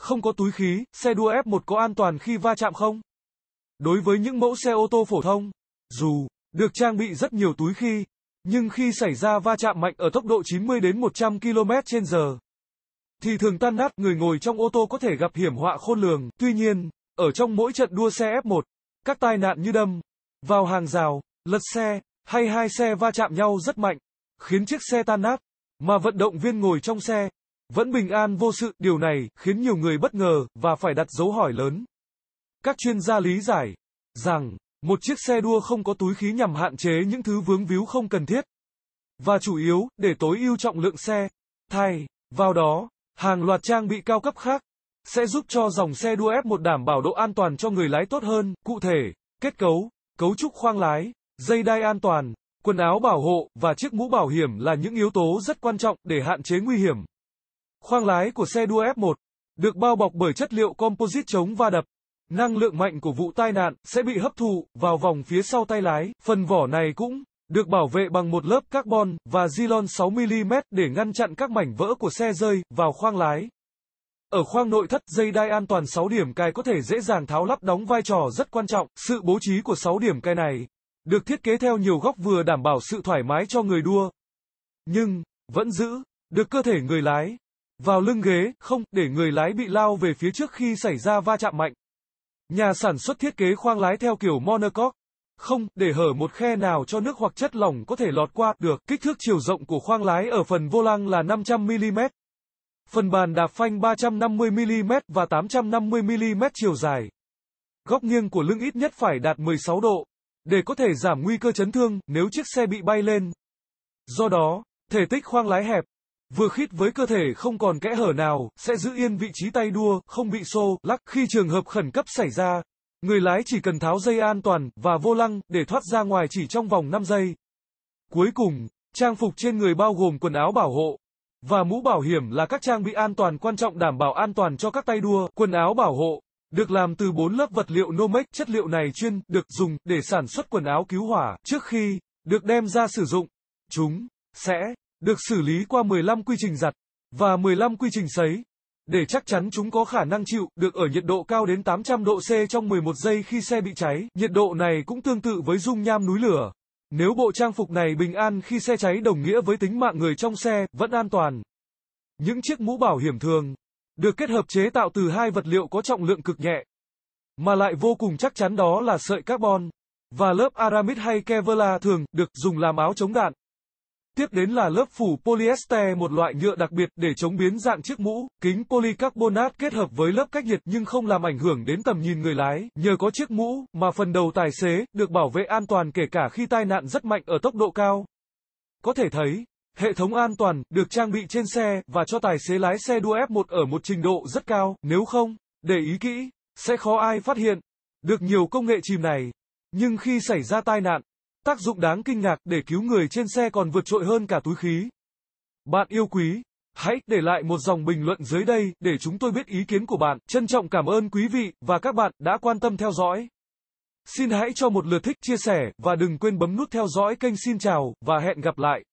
Không có túi khí, xe đua F1 có an toàn khi va chạm không? Đối với những mẫu xe ô tô phổ thông, dù được trang bị rất nhiều túi khí, nhưng khi xảy ra va chạm mạnh ở tốc độ 90 đến 100 km/h thì thường tan nát người ngồi trong ô tô có thể gặp hiểm họa khôn lường. Tuy nhiên, ở trong mỗi trận đua xe F1, các tai nạn như đâm vào hàng rào, lật xe hay hai xe va chạm nhau rất mạnh, khiến chiếc xe tan nát, mà vận động viên ngồi trong xe vẫn bình an vô sự, điều này khiến nhiều người bất ngờ và phải đặt dấu hỏi lớn. Các chuyên gia lý giải rằng một chiếc xe đua không có túi khí nhằm hạn chế những thứ vướng víu không cần thiết và chủ yếu để tối ưu trọng lượng xe. Thay vào đó, hàng loạt trang bị cao cấp khác sẽ giúp cho dòng xe đua F1 đảm bảo độ an toàn cho người lái tốt hơn, cụ thể, kết cấu, cấu trúc khoang lái, dây đai an toàn, quần áo bảo hộ và chiếc mũ bảo hiểm là những yếu tố rất quan trọng để hạn chế nguy hiểm. Khoang lái của xe đua F1 được bao bọc bởi chất liệu composite chống va đập. Năng lượng mạnh của vụ tai nạn sẽ bị hấp thụ vào vòng phía sau tay lái. Phần vỏ này cũng được bảo vệ bằng một lớp carbon và nylon 6mm để ngăn chặn các mảnh vỡ của xe rơi vào khoang lái. Ở khoang nội thất, dây đai an toàn 6 điểm cài có thể dễ dàng tháo lắp đóng vai trò rất quan trọng. Sự bố trí của 6 điểm cài này được thiết kế theo nhiều góc vừa đảm bảo sự thoải mái cho người đua, nhưng vẫn giữ được cơ thể người lái vào lưng ghế, không, để người lái bị lao về phía trước khi xảy ra va chạm mạnh. Nhà sản xuất thiết kế khoang lái theo kiểu monocoque. Không, để hở một khe nào cho nước hoặc chất lỏng có thể lọt qua, được. Kích thước chiều rộng của khoang lái ở phần vô lăng là 500mm. Phần bàn đạp phanh 350mm và 850mm chiều dài. Góc nghiêng của lưng ít nhất phải đạt 16 độ, để có thể giảm nguy cơ chấn thương nếu chiếc xe bị bay lên. Do đó, thể tích khoang lái hẹp, vừa khít với cơ thể không còn kẽ hở nào, sẽ giữ yên vị trí tay đua, không bị xô, lắc khi trường hợp khẩn cấp xảy ra. Người lái chỉ cần tháo dây an toàn và vô lăng để thoát ra ngoài chỉ trong vòng 5 giây. Cuối cùng, trang phục trên người bao gồm quần áo bảo hộ và mũ bảo hiểm là các trang bị an toàn quan trọng đảm bảo an toàn cho các tay đua, quần áo bảo hộ được làm từ 4 lớp vật liệu Nomex, chất liệu này chuyên được dùng để sản xuất quần áo cứu hỏa trước khi được đem ra sử dụng. Chúng sẽ được xử lý qua 15 quy trình giặt và 15 quy trình sấy để chắc chắn chúng có khả năng chịu được ở nhiệt độ cao đến 800 độ C trong 11 giây khi xe bị cháy. Nhiệt độ này cũng tương tự với dung nham núi lửa. Nếu bộ trang phục này bình an khi xe cháy đồng nghĩa với tính mạng người trong xe vẫn an toàn. Những chiếc mũ bảo hiểm thường được kết hợp chế tạo từ hai vật liệu có trọng lượng cực nhẹ mà lại vô cùng chắc chắn đó là sợi carbon và lớp aramid hay kevlar thường được dùng làm áo chống đạn. Tiếp đến là lớp phủ polyester một loại nhựa đặc biệt để chống biến dạng chiếc mũ, kính polycarbonate kết hợp với lớp cách nhiệt nhưng không làm ảnh hưởng đến tầm nhìn người lái. Nhờ có chiếc mũ mà phần đầu tài xế được bảo vệ an toàn kể cả khi tai nạn rất mạnh ở tốc độ cao. Có thể thấy, Hệ thống an toàn được trang bị trên xe và cho tài xế lái xe đua F1 ở một trình độ rất cao, nếu không, để ý kỹ, sẽ khó ai phát hiện được nhiều công nghệ chìm này. Nhưng khi xảy ra tai nạn, Tác dụng đáng kinh ngạc để cứu người trên xe còn vượt trội hơn cả túi khí. Bạn yêu quý, hãy để lại một dòng bình luận dưới đây để chúng tôi biết ý kiến của bạn. Trân trọng cảm ơn quý vị và các bạn đã quan tâm theo dõi. Xin hãy cho một lượt thích, chia sẻ và đừng quên bấm nút theo dõi kênh Xin chào và hẹn gặp lại.